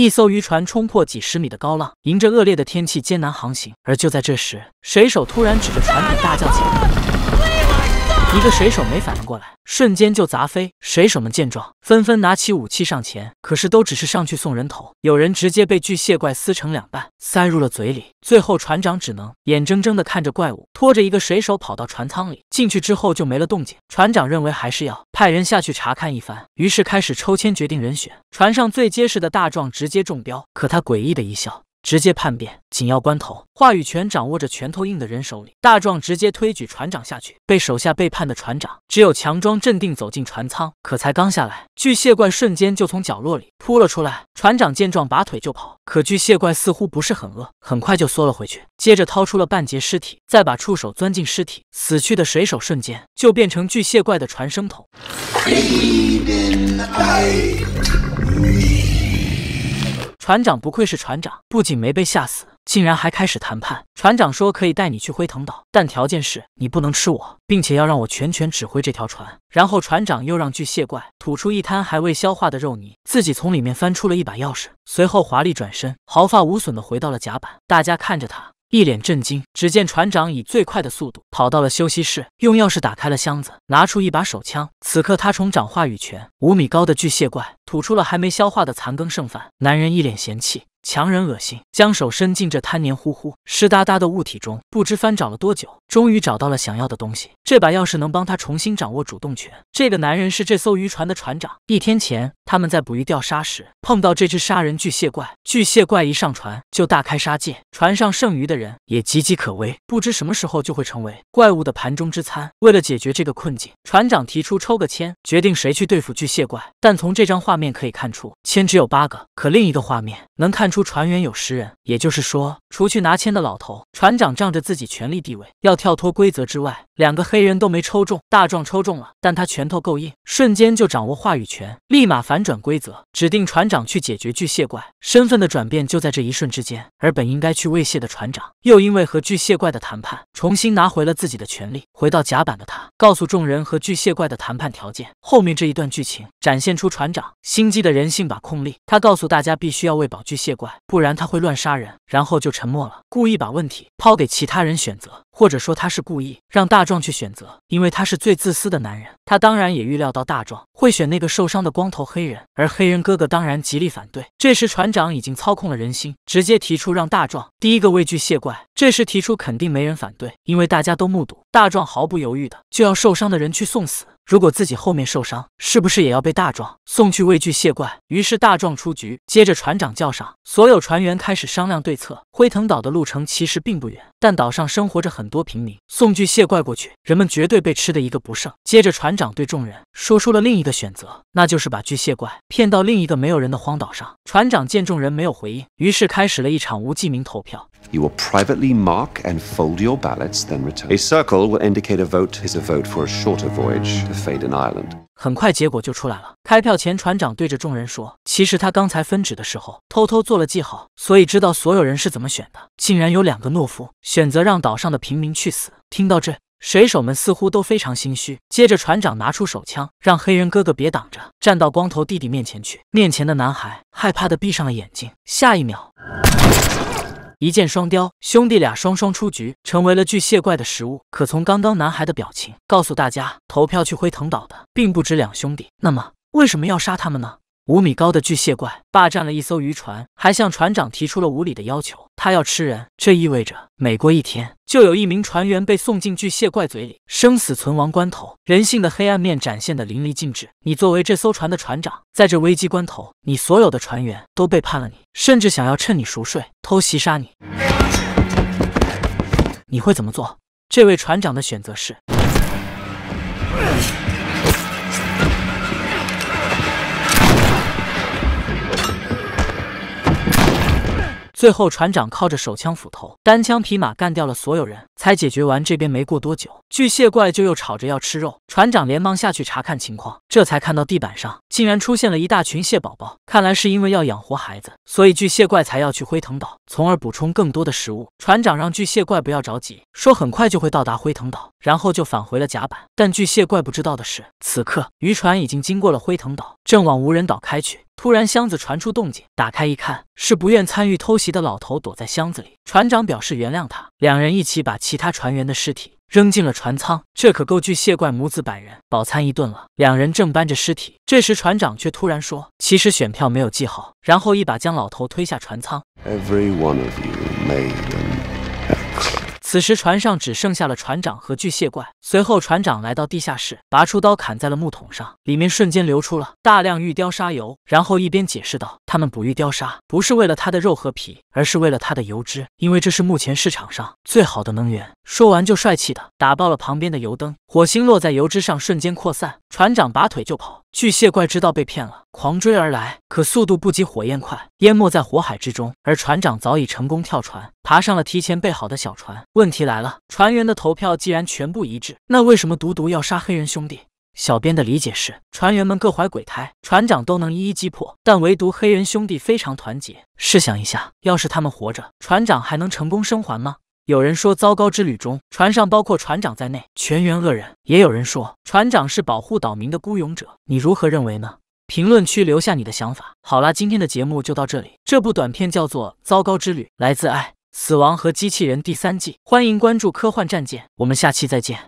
一艘渔船冲破几十米的高浪，迎着恶劣的天气艰难航行。而就在这时，水手突然指着船顶大叫起来。一个水手没反应过来，瞬间就砸飞。水手们见状，纷纷拿起武器上前，可是都只是上去送人头。有人直接被巨蟹怪撕成两半，塞入了嘴里。最后船长只能眼睁睁地看着怪物拖着一个水手跑到船舱里，进去之后就没了动静。船长认为还是要派人下去查看一番，于是开始抽签决定人选。船上最结实的大壮直接中标，可他诡异的一笑。直接叛变，紧要关头，话语权掌握着拳头硬的人手里。大壮直接推举船长下去，被手下背叛的船长只有强装镇定走进船舱。可才刚下来，巨蟹怪瞬间就从角落里扑了出来。船长见状拔腿就跑，可巨蟹怪似乎不是很饿，很快就缩了回去，接着掏出了半截尸体，再把触手钻进尸体，死去的水手瞬间就变成巨蟹怪的传声筒。船长不愧是船长，不仅没被吓死，竟然还开始谈判。船长说可以带你去辉腾岛，但条件是你不能吃我，并且要让我全权指挥这条船。然后船长又让巨蟹怪吐出一滩还未消化的肉泥，自己从里面翻出了一把钥匙。随后华丽转身，毫发无损地回到了甲板。大家看着他，一脸震惊。只见船长以最快的速度跑到了休息室，用钥匙打开了箱子，拿出一把手枪。此刻他重掌话语权，五米高的巨蟹怪。吐出了还没消化的残羹剩饭，男人一脸嫌弃，强忍恶心，将手伸进这贪黏糊糊、湿哒哒的物体中，不知翻找了多久，终于找到了想要的东西。这把钥匙能帮他重新掌握主动权。这个男人是这艘渔船的船长。一天前，他们在捕鱼钓鲨时碰到这只杀人巨蟹怪。巨蟹怪一上船就大开杀戒，船上剩余的人也岌岌可危，不知什么时候就会成为怪物的盘中之餐。为了解决这个困境，船长提出抽个签，决定谁去对付巨蟹怪。但从这张画。面可以看出，签只有八个，可另一个画面能看出船员有十人，也就是说，除去拿签的老头，船长仗着自己权力地位要跳脱规则之外，两个黑人都没抽中，大壮抽中了，但他拳头够硬，瞬间就掌握话语权，立马反转规则，指定船长去解决巨蟹怪。身份的转变就在这一瞬之间，而本应该去喂蟹的船长，又因为和巨蟹怪的谈判，重新拿回了自己的权利。回到甲板的他，告诉众人和巨蟹怪的谈判条件。后面这一段剧情展现出船长。心机的人性把控力，他告诉大家必须要喂饱巨蟹怪，不然他会乱杀人，然后就沉默了，故意把问题抛给其他人选择，或者说他是故意让大壮去选择，因为他是最自私的男人。他当然也预料到大壮会选那个受伤的光头黑人，而黑人哥哥当然极力反对。这时船长已经操控了人心，直接提出让大壮第一个喂巨蟹怪。这时提出肯定没人反对，因为大家都目睹大壮毫不犹豫的就要受伤的人去送死。如果自己后面受伤，是不是也要被大壮送去喂巨蟹怪？于是大壮出局。接着船长叫上所有船员，开始商量对策。辉腾岛的路程其实并不远，但岛上生活着很多平民。送巨蟹怪过去，人们绝对被吃的一个不剩。接着船长对众人说出了另一个选择，那就是把巨蟹怪骗到另一个没有人的荒岛上。船长见众人没有回应，于是开始了一场无记名投票。You will privately mark and fold your ballots, then return. A circle will indicate a vote is a vote for a shorter voyage to Faedan Island. 很快结果就出来了。开票前，船长对着众人说：“其实他刚才分纸的时候偷偷做了记号，所以知道所有人是怎么选的。竟然有两个懦夫选择让岛上的平民去死。”听到这，水手们似乎都非常心虚。接着，船长拿出手枪，让黑人哥哥别挡着，站到光头弟弟面前去。面前的男孩害怕的闭上了眼睛。下一秒。一箭双雕，兄弟俩双双出局，成为了巨蟹怪的食物。可从刚刚男孩的表情告诉大家，投票去辉腾岛的并不止两兄弟。那么，为什么要杀他们呢？五米高的巨蟹怪霸占了一艘渔船，还向船长提出了无理的要求。他要吃人，这意味着每过一天，就有一名船员被送进巨蟹怪嘴里。生死存亡关头，人性的黑暗面展现的淋漓尽致。你作为这艘船的船长，在这危机关头，你所有的船员都背叛了你，甚至想要趁你熟睡偷袭杀你，你会怎么做？这位船长的选择是。最后，船长靠着手枪、斧头，单枪匹马干掉了所有人才解决完这边。没过多久，巨蟹怪就又吵着要吃肉，船长连忙下去查看情况，这才看到地板上竟然出现了一大群蟹宝宝。看来是因为要养活孩子，所以巨蟹怪才要去辉腾岛，从而补充更多的食物。船长让巨蟹怪不要着急，说很快就会到达辉腾岛，然后就返回了甲板。但巨蟹怪不知道的是，此刻渔船已经经过了辉腾岛，正往无人岛开去。突然，箱子传出动静，打开一看，是不愿参与偷袭的老头躲在箱子里。船长表示原谅他，两人一起把其他船员的尸体扔进了船舱，这可够巨蟹怪母子百人饱餐一顿了。两人正搬着尸体，这时船长却突然说：“其实选票没有记好。”然后一把将老头推下船舱。此时，船上只剩下了船长和巨蟹怪。随后，船长来到地下室，拔出刀砍在了木桶上，里面瞬间流出了大量玉雕沙油。然后一边解释道：“他们捕玉雕沙不是为了它的肉和皮，而是为了它的油脂，因为这是目前市场上最好的能源。”说完，就帅气的打爆了旁边的油灯，火星落在油脂上，瞬间扩散。船长拔腿就跑，巨蟹怪知道被骗了，狂追而来，可速度不及火焰快，淹没在火海之中。而船长早已成功跳船。爬上了提前备好的小船。问题来了，船员的投票既然全部一致，那为什么独独要杀黑人兄弟？小编的理解是，船员们各怀鬼胎，船长都能一一击破，但唯独黑人兄弟非常团结。试想一下，要是他们活着，船长还能成功生还吗？有人说，《糟糕之旅》中船上包括船长在内全员恶人；也有人说，船长是保护岛民的孤勇者。你如何认为呢？评论区留下你的想法。好啦，今天的节目就到这里。这部短片叫做《糟糕之旅》，来自爱。《死亡和机器人》第三季，欢迎关注科幻战舰，我们下期再见。